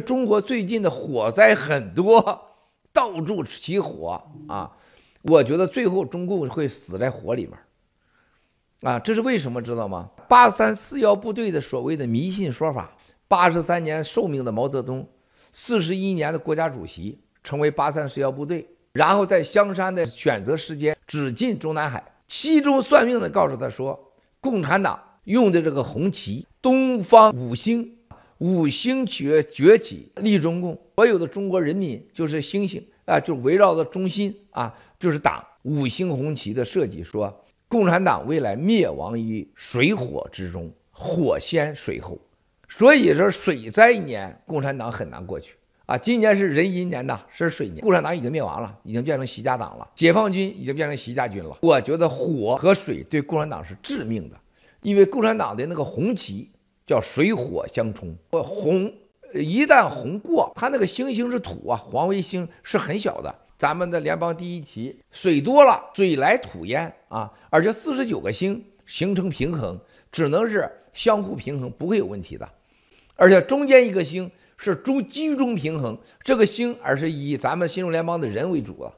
中国最近的火灾很多，到处起火啊！我觉得最后中共会死在火里面，啊，这是为什么？知道吗？八三四幺部队的所谓的迷信说法，八十三年寿命的毛泽东，四十一年的国家主席，成为八三四幺部队，然后在香山的选择时间只进中南海，其中算命的告诉他说，共产党用的这个红旗，东方五星。五星崛崛起，立中共，所有的中国人民就是星星啊，就围绕着中心啊，就是党。五星红旗的设计说，共产党未来灭亡于水火之中，火先水后，所以说水灾年共产党很难过去啊。今年是壬寅年呐，是水年，共产党已经灭亡了，已经变成习家党了，解放军已经变成习家军了。我觉得火和水对共产党是致命的，因为共产党的那个红旗。叫水火相冲，红一旦红过，它那个星星是土啊，黄为星是很小的。咱们的联邦第一题，水多了，水来土淹啊，而且四十九个星形成平衡，只能是相互平衡，不会有问题的。而且中间一个星是中集中平衡，这个星而是以咱们新中联邦的人为主啊，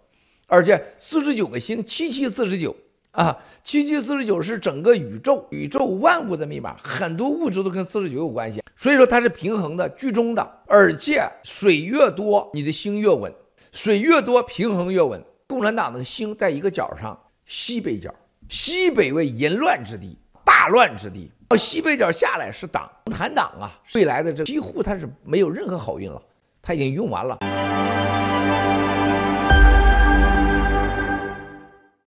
而且四十九个星，七七四十九。啊，七七四十九是整个宇宙、宇宙万物的密码，很多物质都跟四十九有关系，所以说它是平衡的、居中的，而且水越多，你的星越稳，水越多平衡越稳。共产党的星在一个角上，西北角，西北为淫乱之地、大乱之地，到西北角下来是党，共产党啊，未来的这几乎它是没有任何好运了，它已经用完了。